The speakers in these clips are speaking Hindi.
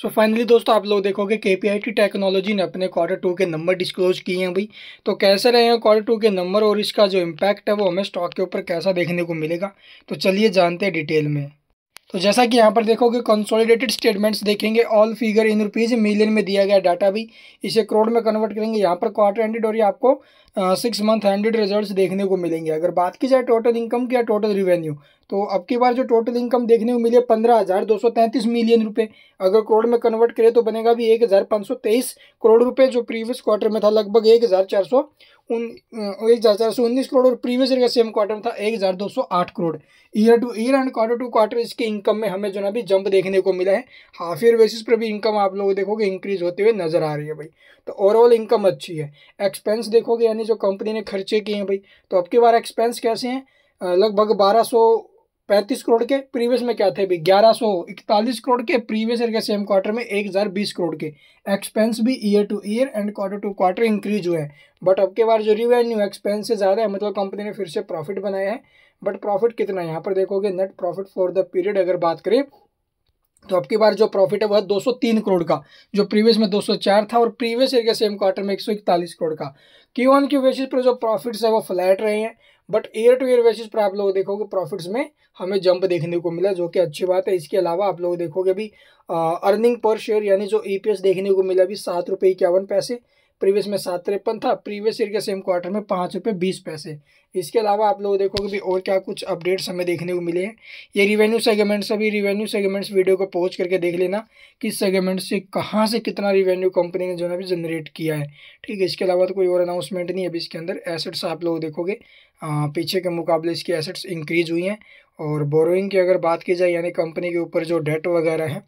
सो so फाइनली दोस्तों आप लोग देखोगे के पी आई टी टेक्नोलॉजी ने अपने क्वार्टर टू के नंबर डिस्क्लोज किए हैं भाई तो कैसे रहे हैं क्वार्टर टू के नंबर और इसका जो इम्पैक्ट है वो हमें स्टॉक के ऊपर कैसा देखने को मिलेगा तो चलिए जानते हैं डिटेल में तो जैसा कि यहाँ पर देखोगे कंसोलिडेटेड स्टेटमेंट्स देखेंगे all figure in rupees million में दिया गया डाटा भी इसे करोड़ में कन्वर्ट करेंगे यहाँ पर क्वार्टर एंडेड और ये आपको सिक्स मंथ एंडेड रिजल्ट्स देखने को मिलेंगे अगर बात की जाए टोटल इनकम की या टोटल रिवेन्यू तो अब की बार जो टोटल इनकम देखने को मिली है पंद्रह हज़ार दो सौ तैंतीस मिलियन रुपए अगर करोड़ में कन्वर्ट करें तो बनेगा भी एक हज़ार पाँच सौ तेईस करोड़ रुपए जो प्रीवियस क्वार्टर में था लगभग एक हज़ार चार सौ उन एक हज़ार चार सौ उन्नीस करोड़ और प्रीवियस ईयर का सेम क्वार्टर में था एक हज़ार दो सौ आठ crore year to year and quarter to quarter इसके इनकम में हमें जो ना भी जंप देखने को मिला है हाफ ईयर बेसिस पर भी इनकम आप लोग देखोगे इंक्रीज होते हुए नजर आ रही है भाई तो ओवरऑल इनकम अच्छी है एक्सपेंस देखोगे यानी जो कंपनी ने खर्चे किए हैं भाई तो अब की बार एक्सपेंस कैसे हैं लगभग बारह सौ पैंतीस करोड़ के प्रीवियस में क्या थे अभी ग्यारह सौ इकतालीस करोड़ के प्रीवियस ईयर के सेम क्वार्टर में एक हज़ार बीस करोड़ के एक्सपेंस भी year to year and quarter to quarter increase हुए हैं बट अब के बार जो रिवेन्यू एक्सपेंस से ज़्यादा है मतलब कंपनी ने फिर से प्रॉफिट बनाया है बट प्रॉफिट कितना है यहाँ पर देखोगे net profit for the period अगर बात करें तो अब की बार जो प्रॉफिट है वह 203 करोड़ का जो प्रीवियस में 204 था और प्रीवियस ईयर के सेम क्वार्टर में 141 करोड़ का क्यू ऑन क्यू बेसिस पर जो प्रॉफिट्स है वो फ्लैट रहे हैं but year to year basis पर आप लोग देखोगे प्रॉफिट्स में हमें जंप देखने को मिला जो कि अच्छी बात है इसके अलावा आप लोग देखोगे अभी अर्निंग पर शेयर यानी जो ई e देखने को मिला अभी सात रुपये इक्यावन पैसे प्रीवियस में सात तिरपन था प्रीवियस ईयर के सेम क्वार्टर में पाँच रुपये बीस पैसे इसके अलावा आप लोग देखोगे भी और क्या कुछ अपडेट्स हमें देखने को मिले हैं ये रिवेन्यू सेगमेंट्स अभी रिवेन्यू सेगमेंट्स वीडियो को पहुँच करके देख लेना किस सेगमेंट से कहाँ से कितना रिवेन्यू कंपनी ने जो है जनरेट किया है ठीक है इसके अलावा तो कोई और अनाउंसमेंट नहीं है अभी इसके अंदर एसेट्स आप लोग देखोगे पीछे के मुकाबले इसकी एसेट्स इंक्रीज हुई हैं और बोरोइंग की अगर बात की जाए यानी कंपनी के ऊपर जो डेट वगैरह है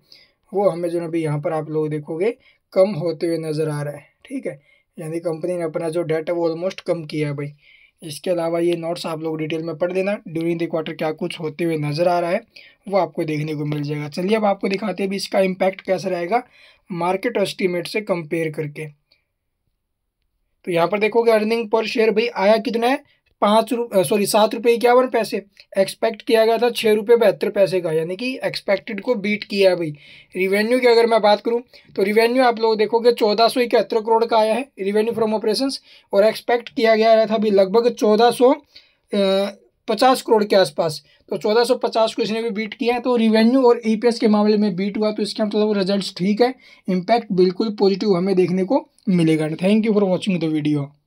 वो हमें जो है अभी यहाँ पर आप लोग देखोगे कम होते हुए नज़र आ रहा है ठीक है यानी कंपनी ने अपना जो डेट है वो ऑलमोस्ट कम किया है भाई इसके अलावा ये नोट्स आप लोग डिटेल में पढ़ देना ड्यूरिंग द क्वार्टर क्या कुछ होते हुए नज़र आ रहा है वो आपको देखने को मिल जाएगा चलिए अब आपको दिखाते हैं भी इसका इम्पैक्ट कैसा रहेगा मार्केट एस्टिमेट से कंपेयर करके तो यहाँ पर देखोगे अर्निंग पर शेयर भाई आया कितना है पाँच रुपये सॉरी सात रुपये इक्यावन पैसे एक्सपेक्ट किया गया था छः रुपये बहत्तर पैसे का यानी कि एक्सपेक्टेड को बीट किया है भाई रिवेन्यू की अगर मैं बात करूं तो रिवेन्यू आप लोग देखोगे चौदह सौ इकहत्तर करोड़ का आया है रिवेन्यू फ्रॉम ऑपरेशंस और एक्सपेक्ट किया गया था अभी लगभग चौदह सौ पचास करोड़ के आसपास तो चौदह सौ पचास को इसने भी बीट किया है तो रिवेन्यू और ई के मामले में बीट हुआ तो इसका मतलब रिजल्ट ठीक है इम्पैक्ट बिल्कुल पॉजिटिव हमें देखने को मिलेगा thank you for watching the video